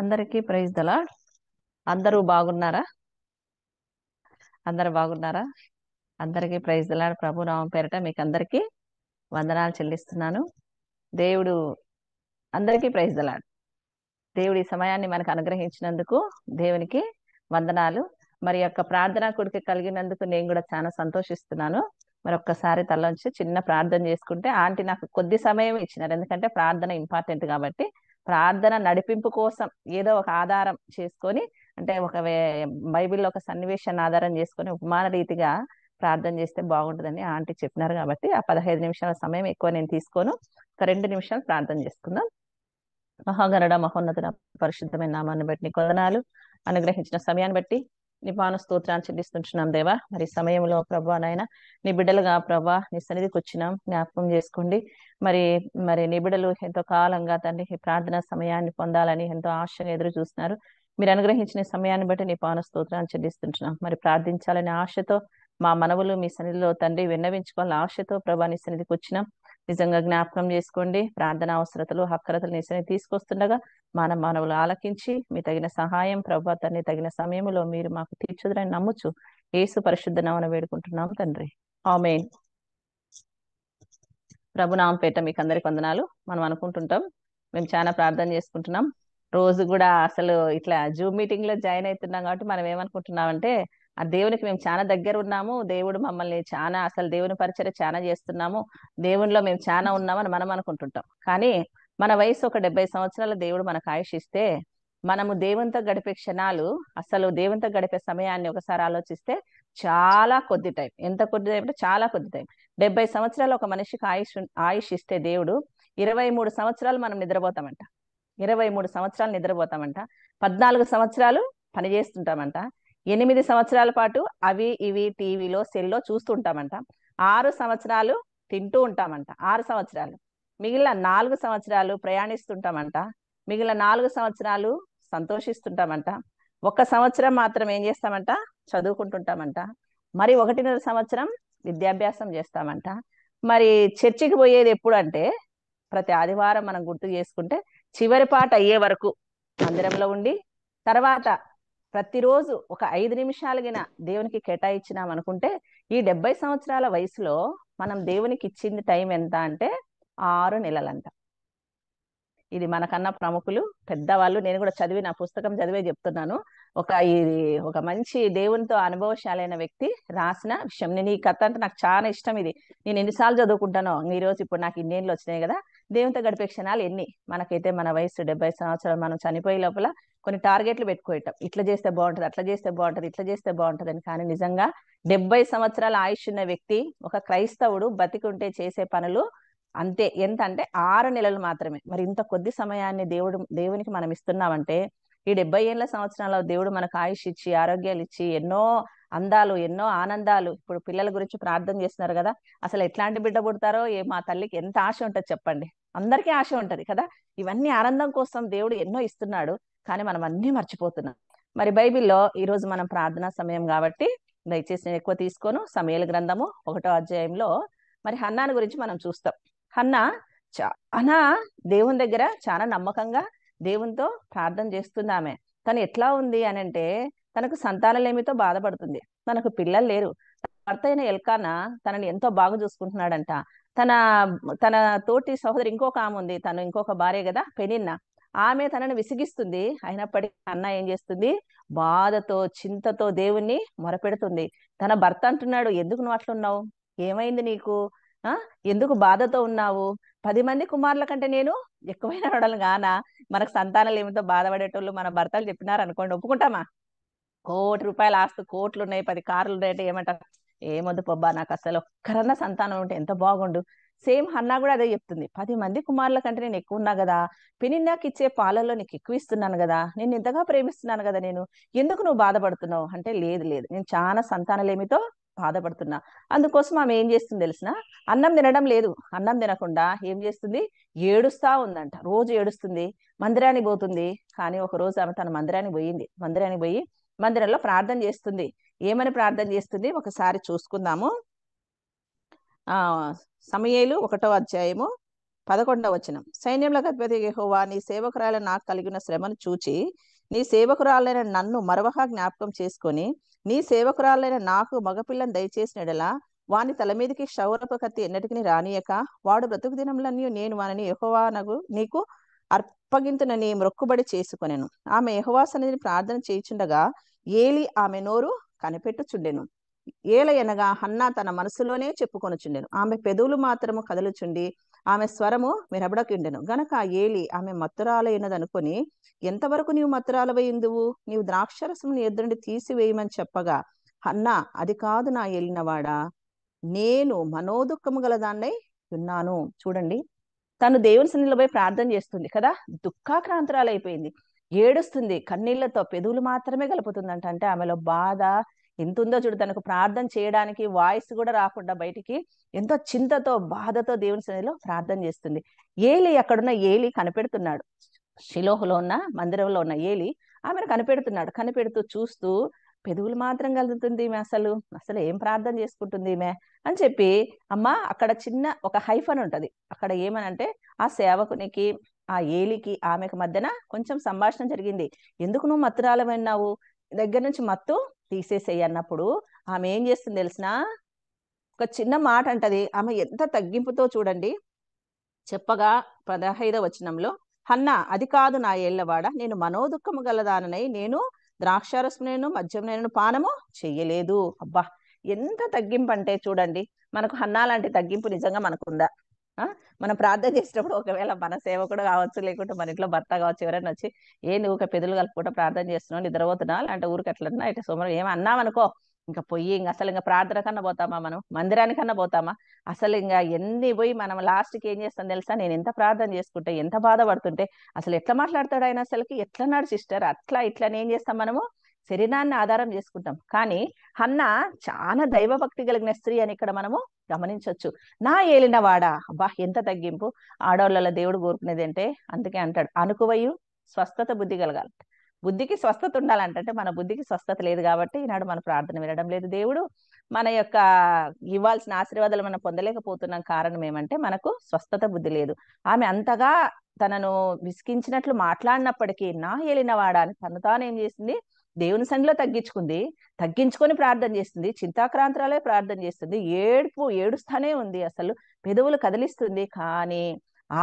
అందరికీ ప్రైజ్ దలా అందరూ బాగున్నారా అందరు బాగున్నారా అందరికీ ప్రైజ్ దలా ప్రభు నామం పేరిట మీకు అందరికీ వందనాలు చెల్లిస్తున్నాను దేవుడు అందరికీ ప్రైజ్ దలాడు దేవుడి సమయాన్ని మనకు అనుగ్రహించినందుకు దేవునికి వందనాలు మరి యొక్క ప్రార్థనా కొడుకు కలిగినందుకు నేను కూడా చాలా సంతోషిస్తున్నాను మరి ఒక్కసారి తలంచి చిన్న ప్రార్థన చేసుకుంటే ఆంటీ నాకు కొద్ది సమయం ఇచ్చినారు ఎందుకంటే ప్రార్థన ఇంపార్టెంట్ కాబట్టి ప్రార్థన నడిపింపు కోసం ఏదో ఒక ఆధారం చేసుకొని అంటే ఒక బైబిల్లో ఒక సన్నివేశాన్ని ఆధారం చేసుకొని ఉపమాన రీతిగా ప్రార్థన చేస్తే బాగుంటుందని ఆంటీ చెప్పినారు కాబట్టి ఆ పదహైదు నిమిషాల సమయం ఎక్కువ నేను తీసుకోను ఒక రెండు నిమిషాలు ప్రార్థన చేసుకుందాం మహాగరుడ మహోన్నతుల పరిశుద్ధమైన నామాన్ని బట్టి కొందనాలు అనుగ్రహించిన సమయాన్ని బట్టి నీ పాను స్తోత్రాలు దేవా మరి సమయంలో ప్రభా నాయన నీ బిడ్డలుగా ప్రభా నీ సన్నిధికి వచ్చినాం జ్ఞాపకం చేసుకోండి మరి మరి నీ బిడ్డలు ఎంతో కాలంగా తండ్రి ఈ సమయాన్ని పొందాలని ఎంతో ఆశగా ఎదురు చూస్తున్నారు మీరు అనుగ్రహించిన సమయాన్ని బట్టి నీ పాన స్తోత్రాన్ని చెల్లిస్తుంటున్నాం మరి ప్రార్థించాలనే ఆశతో మా మనవులు మీ సన్నిధిలో తండ్రి విన్నవించుకోవాలని ఆశతో ప్రభా నీ సన్నిధికి వచ్చినాం నిజంగా జ్ఞాపకం చేసుకోండి ప్రార్థన అవసరతలు హక్కరతలు నిజమే తీసుకొస్తుండగా మన మానవులు ఆలకించి మీ తగిన సహాయం ప్రభు తన్ని తగిన సమయంలో మీరు మాకు తీర్చుదరని నమ్ముచు ఏసు పరిశుద్ధ నామన వేడుకుంటున్నాము తండ్రి ఆమె ప్రభు నామపేట మీకు అందరి కొందనాలు మనం అనుకుంటుంటాం మేము చాలా ప్రార్థన చేసుకుంటున్నాం రోజు కూడా అసలు ఇట్లా జూమ్ మీటింగ్ లో జాయిన్ అవుతున్నాం కాబట్టి మనం ఏమనుకుంటున్నామంటే ఆ దేవునికి మేము చాలా దగ్గర ఉన్నాము దేవుడు మమ్మల్ని చాలా అసలు దేవుని పరిచయం చాలా చేస్తున్నాము దేవునిలో మేము చాలా ఉన్నామని మనం అనుకుంటుంటాం కానీ మన వయసు ఒక డెబ్బై సంవత్సరాల దేవుడు మనకు ఆయుష్ ఇస్తే మనము దేవునితో గడిపే క్షణాలు అసలు దేవునితో గడిపే సమయాన్ని ఒకసారి ఆలోచిస్తే చాలా కొద్ది టైం ఎంత కొద్ది టైం అంటే చాలా కొద్ది టైం డెబ్బై సంవత్సరాలు ఒక మనిషికి ఆయుష్ ఆయుష్ ఇస్తే దేవుడు ఇరవై మూడు సంవత్సరాలు మనం నిద్రపోతామంట ఇరవై మూడు సంవత్సరాలు నిద్రపోతామంట పద్నాలుగు సంవత్సరాలు పని చేస్తుంటామంట ఎనిమిది సంవత్సరాల పాటు అవి ఇవి టీవీలో సెల్లో చూస్తుంటామంట ఆరు సంవత్సరాలు తింటూ ఉంటామంట ఆరు సంవత్సరాలు మిగిలిన నాలుగు సంవత్సరాలు ప్రయాణిస్తుంటామంట మిగిలిన నాలుగు సంవత్సరాలు సంతోషిస్తుంటామంట ఒక సంవత్సరం మాత్రం ఏం చేస్తామంట చదువుకుంటుంటామంట మరి ఒకటిన్నర సంవత్సరం విద్యాభ్యాసం చేస్తామంట మరి చర్చికి పోయేది ఎప్పుడు అంటే ప్రతి ఆదివారం మనం గుర్తు చేసుకుంటే చివరి పాట అయ్యే వరకు మందిరంలో ఉండి తర్వాత ప్రతిరోజు ఒక ఐదు నిమిషాలుగిన దేవునికి కేటాయించినాం అనుకుంటే ఈ డెబ్బై సంవత్సరాల వయసులో మనం దేవునికి ఇచ్చింది టైం ఎంత అంటే ఆరు నెలలంట ఇది మనకన్నా ప్రముఖులు పెద్దవాళ్ళు నేను కూడా చదివి నా పుస్తకం చదివే చెప్తున్నాను ఒక ఇది ఒక మంచి దేవునితో అనుభవశాలైన వ్యక్తి రాసిన విషయం నేను ఈ కథ అంటే నాకు చాలా ఇష్టం ఇది నేను ఎన్నిసార్లు చదువుకుంటానో ఈ రోజు ఇప్పుడు నాకు ఇన్నేళ్ళు వచ్చినాయి కదా దేవునితో గడిపే క్షణాలు ఎన్ని మనకైతే మన వయసు డెబ్బై సంవత్సరాలు మనం చనిపోయే లోపల కొన్ని టార్గెట్లు పెట్టుకోవటం ఇట్లా చేస్తే బాగుంటుంది అట్లా చేస్తే బాగుంటుంది ఇట్లా చేస్తే బాగుంటుంది అని కానీ నిజంగా డెబ్బై సంవత్సరాల ఆయుష్ ఉన్న వ్యక్తి ఒక క్రైస్తవుడు బతికుంటే చేసే పనులు అంతే ఎంత అంటే ఆరు నెలలు మాత్రమే మరి ఇంత కొద్ది సమయాన్ని దేవుడు దేవునికి మనం ఇస్తున్నామంటే ఈ డెబ్బై ఏళ్ళ సంవత్సరాల దేవుడు మనకు ఆయుష్ ఇచ్చి ఆరోగ్యాలు ఇచ్చి ఎన్నో అందాలు ఎన్నో ఆనందాలు ఇప్పుడు పిల్లల గురించి ప్రార్థన చేస్తున్నారు కదా అసలు ఎట్లాంటి బిడ్డ పుడతారో ఏ మా తల్లికి ఎంత ఆశ ఉంటుంది చెప్పండి అందరికీ ఆశ ఉంటుంది కదా ఇవన్నీ ఆనందం కోసం దేవుడు ఎన్నో ఇస్తున్నాడు కానీ మనం అన్ని మర్చిపోతున్నాం మరి బైబిల్లో ఈరోజు మనం ప్రార్థనా సమయం కాబట్టి దయచేసి ఎక్కువ తీసుకోను సమయాల గ్రంథము ఒకటో అధ్యాయంలో మరి హన్నాను గురించి మనం చూస్తాం హన్నా చాలా దేవుని దగ్గర చాలా నమ్మకంగా దేవునితో ప్రార్థన చేస్తుందామె ఆమె తను ఎట్లా ఉంది అని అంటే తనకు సంతానలేమితో బాధపడుతుంది తనకు పిల్లలు లేరు భర్త అయిన ఎల్కాన తనని ఎంతో బాగా చూసుకుంటున్నాడంట తన తన తోటి సహోదరి ఇంకొక ఆమె ఉంది తను ఇంకొక భార్య కదా పెనిన్న ఆమె తనను విసిగిస్తుంది అయినప్పటికీ అన్న ఏం చేస్తుంది బాధతో చింతతో దేవుణ్ణి మొరపెడుతుంది తన భర్త అంటున్నాడు ఎందుకు నువ్వు అట్లున్నావు ఏమైంది నీకు ఆ ఎందుకు బాధతో ఉన్నావు పది మంది కుమారుల కంటే నేను ఎక్కువైన వాడలు కానా మనకు సంతానాలు ఏమిటో బాధపడేటోళ్ళు మన భర్తలు చెప్పినారు అనుకోండి ఒప్పుకుంటామా కోటి రూపాయల ఆస్తు కోట్లు ఉన్నాయి పది కార్లు ఉన్నాయంటే ఏమంటారు ఏమొద్దు పొబ్బా నాకు అసలు ఒక్కరన్నా సంతానం ఉంటే ఎంత బాగుండు సేమ్ హన్నా కూడా అదే చెప్తుంది పది మంది కుమారుల కంటే నేను ఎక్కువ ఉన్నా కదా పెనిన్నాకి ఇచ్చే పాలల్లో నీకు ఎక్కువ ఇస్తున్నాను కదా నేను ఇంతగా ప్రేమిస్తున్నాను కదా నేను ఎందుకు నువ్వు బాధపడుతున్నావు అంటే లేదు లేదు నేను చాలా సంతానలేమితో బాధపడుతున్నా అందుకోసం ఆమె ఏం చేస్తుంది తెలిసిన అన్నం తినడం లేదు అన్నం తినకుండా ఏం చేస్తుంది ఏడుస్తా ఉందంట రోజు ఏడుస్తుంది మందిరానికి పోతుంది కానీ ఒక రోజు ఆమె తన మందిరానికి పోయింది మందిరానికి పోయి మందిరంలో ప్రార్థన చేస్తుంది ఏమని ప్రార్థన చేస్తుంది ఒకసారి చూసుకుందాము సమయలు ఒకటో అధ్యాయము పదకొండవ వచనం సైన్యంలో అధిపతి యహోవా నీ సేవకురాలు నాకు కలిగిన శ్రమను చూచి నీ సేవకురాలైన నన్ను మరవహ జ్ఞాపకం చేసుకొని నీ సేవకురాలైన నాకు మగపిల్లను ఎడలా వాని తల మీదకి క్షౌరపు కత్తి ఎన్నటికి రానియక వాడు బ్రతుకు దినంలన్నీ నేను వానని యహోవానకు నీకు అర్పగింతునని మొక్కుబడి చేసుకొనెను ఆమె యహోవా సన్నిధిని ప్రార్థన చేయించుండగా ఏలి ఆమె నోరు కనిపెట్టుచుండెను ఏలయనగా హన్నా తన మనసులోనే చెప్పుకొనుచుండెను ఆమె పెదవులు మాత్రము కదలుచుండి ఆమె స్వరము వినబడకుండెను గనక ఏలి ఆమె మత్తురాలైనదనుకొని ఎంతవరకు నీవు మత్తురాలవైందువు నీవు ద్రాక్షరసమును ఎదురుండి తీసివేయమని చెప్పగా అన్నా అది కాదు నా ఏలినవాడా నేను మనోదుఖము గలదాన్నై ఉన్నాను చూడండి తను దేవుని సన్నిధిలో ప్రార్థన చేస్తుంది కదా అయిపోయింది ఏడుస్తుంది కన్నీళ్లతో పెదువులు మాత్రమే కలుపుతుందంట అంటే ఆమెలో బాధ ఎంత ఉందో చూడు తనకు ప్రార్థన చేయడానికి వాయిస్ కూడా రాకుండా బయటికి ఎంతో చింతతో బాధతో దేవుని సన్నిధిలో ప్రార్థన చేస్తుంది ఏలి అక్కడున్న ఏలి కనిపెడుతున్నాడు శిలోహలో ఉన్న మందిరంలో ఉన్న ఏలి ఆమెను కనిపెడుతున్నాడు కనిపెడుతూ చూస్తూ పెదువులు మాత్రం కలుగుతుంది ఈమె అసలు అసలు ఏం ప్రార్థన చేసుకుంటుంది ఈమె అని చెప్పి అమ్మ అక్కడ చిన్న ఒక హైఫన్ ఉంటుంది అక్కడ ఏమనంటే ఆ సేవకునికి ఆ ఏలికి ఆమెకు మధ్యన కొంచెం సంభాషణ జరిగింది ఎందుకు నువ్వు మత్తురాలమైనావు దగ్గర నుంచి మత్తు తీసేసేయి అన్నప్పుడు ఆమె ఏం చేస్తుంది తెలిసిన ఒక చిన్న మాట అంటది ఆమె ఎంత తగ్గింపుతో చూడండి చెప్పగా పదహైదవ వచనంలో హన్న అది కాదు నా ఏళ్లవాడ నేను మనోదుఖము గలదాననై నేను ద్రాక్షారసమునైను నేను పానము చెయ్యలేదు అబ్బా ఎంత తగ్గింపు అంటే చూడండి మనకు హన్నా లాంటి తగ్గింపు నిజంగా మనకుందా మనం ప్రార్థన చేసేటప్పుడు ఒకవేళ మన సేవకుడు కావచ్చు లేకుంటే మన ఇంట్లో భర్త కావచ్చు ఎవరైనా వచ్చి ఏ నువ్వు ఒక పెదులు కలుపుకుంటా ప్రార్థన చేస్తున్నావు నిద్రపోతున్నా అంటే ఊరికి ఎట్లన్నా ఇట్లా సోమరం ఏమన్నాం అనుకో ఇంకా పొయ్యి ఇంకా అసలు ఇంకా ప్రార్థన కన్నా పోతామా మనం మందిరానికన్నా పోతామా అసలు ఇంకా ఎన్ని పోయి మనం లాస్ట్కి ఏం చేస్తాం తెలుసా నేను ఎంత ప్రార్థన చేసుకుంటే ఎంత బాధపడుతుంటే అసలు ఎట్లా మాట్లాడతాడు ఆయన అసలుకి ఎట్లా నాడు సిస్టర్ అట్లా ఇట్లా ఏం చేస్తాం మనము శరీరాన్ని ఆధారం చేసుకుంటాం కానీ హన్న చాలా దైవభక్తి కలిగిన స్త్రీ అని ఇక్కడ మనము గమనించవచ్చు నా ఏలిన వాడా అబ్బా ఎంత తగ్గింపు ఆడవాళ్ళ దేవుడు కోరుకునేది అంటే అందుకే అంటాడు అనుకువయు స్వస్థత బుద్ధి కలగాలి బుద్ధికి స్వస్థత ఉండాలంటే మన బుద్ధికి స్వస్థత లేదు కాబట్టి ఈనాడు మన ప్రార్థన వినడం లేదు దేవుడు మన యొక్క ఇవ్వాల్సిన ఆశీర్వాదాలు మనం పొందలేకపోతున్నాం కారణం ఏమంటే మనకు స్వస్థత బుద్ధి లేదు ఆమె అంతగా తనను విసికించినట్లు మాట్లాడినప్పటికీ నా ఏలినవాడా అని తను తాను ఏం చేసింది దేవుని సన్నిలో తగ్గించుకుంది తగ్గించుకొని ప్రార్థన చేస్తుంది చింతాక్రాంతరాలే ప్రార్థన చేస్తుంది ఏడుపు ఏడుస్తానే ఉంది అసలు పెదవులు కదిలిస్తుంది కానీ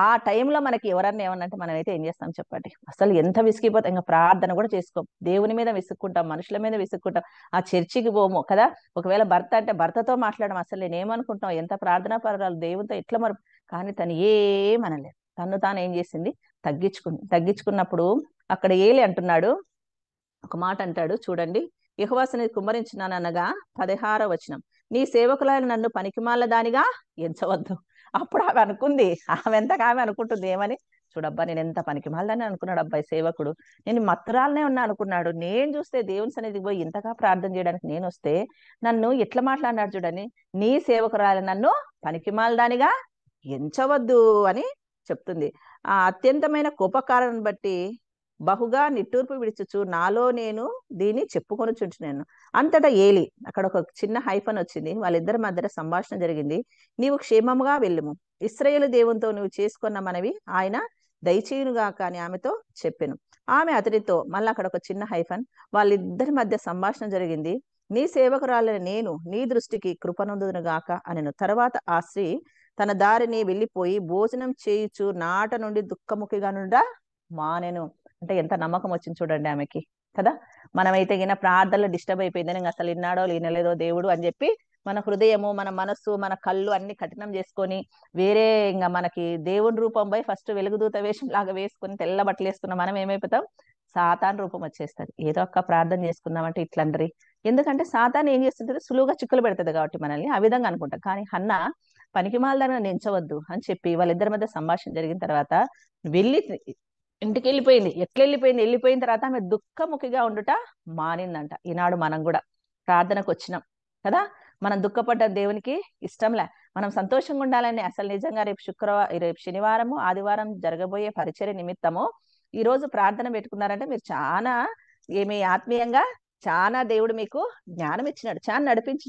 ఆ టైంలో మనకి ఎవరన్నా ఏమన్నంటే మనం అయితే ఏం చేస్తాం చెప్పండి అసలు ఎంత విసిగిపోతే ఇంకా ప్రార్థన కూడా చేసుకోం దేవుని మీద విసుక్కుంటాం మనుషుల మీద విసుక్కుంటాం ఆ చర్చికి పోము కదా ఒకవేళ భర్త అంటే భర్తతో మాట్లాడడం అసలు నేను ఏమనుకుంటున్నాం ఎంత ప్రార్థనా పరాలు దేవునితో ఎట్లా మరి కానీ తను ఏమనలేదు తను తాను ఏం చేసింది తగ్గించుకుంది తగ్గించుకున్నప్పుడు అక్కడ ఏలి అంటున్నాడు ఒక మాట అంటాడు చూడండి యహవాసని కుమ్మరించినానగా పదహార వచనం నీ సేవకులైన నన్ను పనికిమాల దానిగా ఎంచవద్దు అప్పుడు ఆమె అనుకుంది ఆమె ఎంతగా ఆమె అనుకుంటుంది ఏమని చూడబ్బా నేను ఎంత పనికిమాలని అనుకున్నాడు అబ్బాయి సేవకుడు నేను మత్తురాలనే ఉన్నా అనుకున్నాడు నేను చూస్తే దేవుని సన్నిధికి పోయి ఇంతగా ప్రార్థన చేయడానికి నేను వస్తే నన్ను ఎట్లా మాట్లాడినాడు చూడని నీ సేవకురాలని నన్ను పనికిమాల దానిగా ఎంచవద్దు అని చెప్తుంది ఆ అత్యంతమైన కోపకారాన్ని బట్టి బహుగా నిట్టూర్పు విడిచుచు నాలో నేను దీన్ని చెప్పుకొని నేను అంతటా ఏలి అక్కడ ఒక చిన్న హైఫన్ వచ్చింది వాళ్ళిద్దరి మధ్య సంభాషణ జరిగింది నీవు క్షేమంగా వెళ్ళుము ఇస్రాయేల్ దేవునితో నువ్వు చేసుకున్న మనవి ఆయన దయచేయునుగాక అని ఆమెతో చెప్పాను ఆమె అతనితో మళ్ళీ అక్కడ ఒక చిన్న హైఫన్ వాళ్ళిద్దరి మధ్య సంభాషణ జరిగింది నీ సేవకురాలని నేను నీ దృష్టికి గాక అని తర్వాత ఆ స్త్రీ తన దారిని వెళ్ళిపోయి భోజనం చేయుచు నాట నుండి దుఃఖముఖిగా నుండా మానెను అంటే ఎంత నమ్మకం వచ్చింది చూడండి ఆమెకి కదా మనమైతే ఈయన ప్రార్థనలో డిస్టర్బ్ అయిపోయిందని అసలు ఇన్నాడో లేనలేదో దేవుడు అని చెప్పి మన హృదయము మన మనస్సు మన కళ్ళు అన్ని కఠినం చేసుకొని వేరే ఇంకా మనకి దేవుని రూపం పోయి ఫస్ట్ వెలుగుదూత వేషం లాగా వేసుకుని తెల్ల బట్టలు వేసుకున్న మనం ఏమైపోతాం సాతాన్ రూపం వచ్చేస్తుంది ఏదో ఒక్క ప్రార్థన చేసుకుందామంటే ఇట్లందరి ఎందుకంటే సాతాన్ ఏం చేస్తుంటుంది సులువుగా చిక్కులు పెడుతుంది కాబట్టి మనల్ని ఆ విధంగా అనుకుంటాం కానీ హన్న పనికి మాలదాన్ని నించవద్దు అని చెప్పి వాళ్ళిద్దరి మధ్య సంభాషణ జరిగిన తర్వాత వెళ్ళి ఇంటికి వెళ్ళిపోయింది ఎట్లా వెళ్ళిపోయింది వెళ్ళిపోయిన తర్వాత ఆమె దుఃఖముఖిగా ఉండుట మానిందంట ఈనాడు మనం కూడా ప్రార్థనకు వచ్చినాం కదా మనం దుఃఖపడ్డ దేవునికి ఇష్టంలే మనం సంతోషంగా ఉండాలని అసలు నిజంగా రేపు శుక్రవారం రేపు శనివారము ఆదివారం జరగబోయే పరిచర్య నిమిత్తము ఈ రోజు ప్రార్థన పెట్టుకున్నారంటే మీరు చాలా ఏమి ఆత్మీయంగా చాలా దేవుడు మీకు జ్ఞానం ఇచ్చినాడు చాలా నడిపించి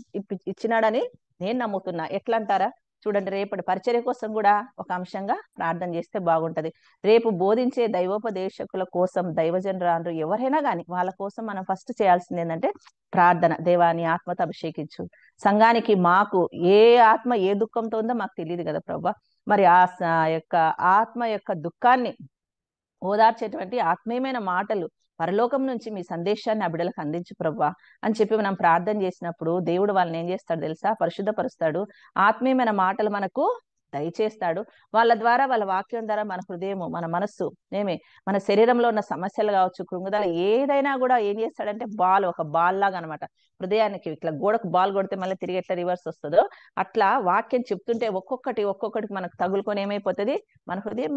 ఇచ్చినాడని నేను నమ్ముతున్నా ఎట్లా అంటారా చూడండి రేపటి పరిచర్య కోసం కూడా ఒక అంశంగా ప్రార్థన చేస్తే బాగుంటది రేపు బోధించే దైవోపదేశకుల కోసం దైవజనరాలు ఎవరైనా కానీ వాళ్ళ కోసం మనం ఫస్ట్ చేయాల్సింది ఏంటంటే ప్రార్థన దేవాన్ని ఆత్మతో అభిషేకించు సంఘానికి మాకు ఏ ఆత్మ ఏ దుఃఖంతో ఉందో మాకు తెలియదు కదా ప్రభా మరి ఆ యొక్క ఆత్మ యొక్క దుఃఖాన్ని ఓదార్చేటువంటి ఆత్మీయమైన మాటలు పరలోకం నుంచి మీ సందేశాన్ని ఆ బిడ్డలకు అందించు ప్రవ్వా అని చెప్పి మనం ప్రార్థన చేసినప్పుడు దేవుడు వాళ్ళని ఏం చేస్తాడు తెలుసా పరిశుద్ధపరుస్తాడు ఆత్మీయమైన మాటలు మనకు దయచేస్తాడు వాళ్ళ ద్వారా వాళ్ళ వాక్యం ద్వారా మన హృదయం మన మనస్సు ఏమి మన శరీరంలో ఉన్న సమస్యలు కావచ్చు కృంగుదల ఏదైనా కూడా ఏం చేస్తాడంటే బాల్ ఒక బాల్ లాగా అనమాట హృదయానికి ఇట్లా గోడకు బాల్ కొడితే మళ్ళీ తిరిగి ఎట్లా రివర్స్ వస్తుందో అట్లా వాక్యం చెప్తుంటే ఒక్కొక్కటి ఒక్కొక్కటి మనకు తగులుకొని ఏమైపోతుంది మన హృదయం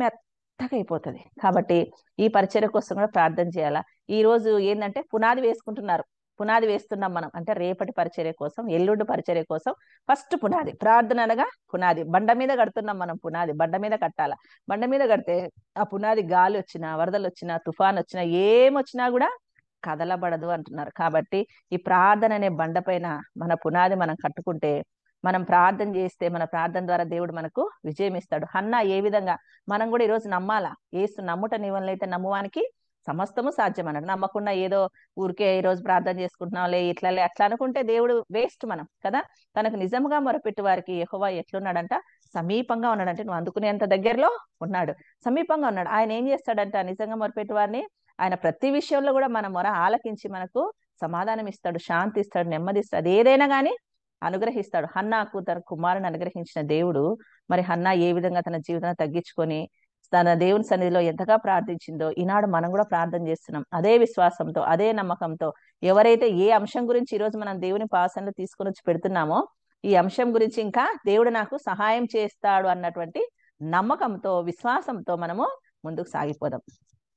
మెత్తగా అయిపోతుంది కాబట్టి ఈ పరిచర్ కోసం కూడా ప్రార్థన చేయాలా ఈ రోజు ఏంటంటే పునాది వేసుకుంటున్నారు పునాది వేస్తున్నాం మనం అంటే రేపటి పరిచర్య కోసం ఎల్లుండి పరిచర్య కోసం ఫస్ట్ పునాది ప్రార్థన అనగా పునాది బండ మీద కడుతున్నాం మనం పునాది బండ మీద కట్టాల బండ మీద కడితే ఆ పునాది గాలి వచ్చినా వరదలు వచ్చినా తుఫాన్ వచ్చినా ఏమొచ్చినా కూడా కదలబడదు అంటున్నారు కాబట్టి ఈ ప్రార్థన అనే బండపైన మన పునాది మనం కట్టుకుంటే మనం ప్రార్థన చేస్తే మన ప్రార్థన ద్వారా దేవుడు మనకు విజయం ఇస్తాడు హన్న ఏ విధంగా మనం కూడా ఈరోజు నమ్మాలా ఏసు నమ్ముట అయితే నమ్మువానికి సమస్తము సాధ్యం అన్నాడు నమ్మకుండా ఏదో ఊరికే ఈ రోజు ప్రార్థన ఇట్లా లే అట్లా అనుకుంటే దేవుడు వేస్ట్ మనం కదా తనకు నిజంగా మొరపెట్టి వారికి ఎహోవా ఎట్లున్నాడంట సమీపంగా ఉన్నాడంటే నువ్వు అందుకునేంత దగ్గరలో ఉన్నాడు సమీపంగా ఉన్నాడు ఆయన ఏం చేస్తాడంట నిజంగా మొరపెట్టి వారిని ఆయన ప్రతి విషయంలో కూడా మన మొర ఆలకించి మనకు సమాధానం ఇస్తాడు శాంతి ఇస్తాడు నెమ్మది ఇస్తాడు ఏదైనా కానీ అనుగ్రహిస్తాడు హన్నాకు తన కుమారుని అనుగ్రహించిన దేవుడు మరి హన్నా ఏ విధంగా తన జీవితాన్ని తగ్గించుకొని తన దేవుని సన్నిధిలో ఎంతగా ప్రార్థించిందో ఈనాడు మనం కూడా ప్రార్థన చేస్తున్నాం అదే విశ్వాసంతో అదే నమ్మకంతో ఎవరైతే ఏ అంశం గురించి ఈరోజు మనం దేవుని పాసనలు తీసుకుని వచ్చి పెడుతున్నామో ఈ అంశం గురించి ఇంకా దేవుడు నాకు సహాయం చేస్తాడు అన్నటువంటి నమ్మకంతో విశ్వాసంతో మనము ముందుకు సాగిపోదాం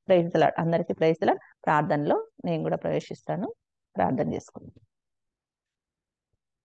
ప్రయత్నలాడు అందరికీ ప్రయత్నలాడు ప్రార్థనలో నేను కూడా ప్రవేశిస్తాను ప్రార్థన చేసుకుంటాను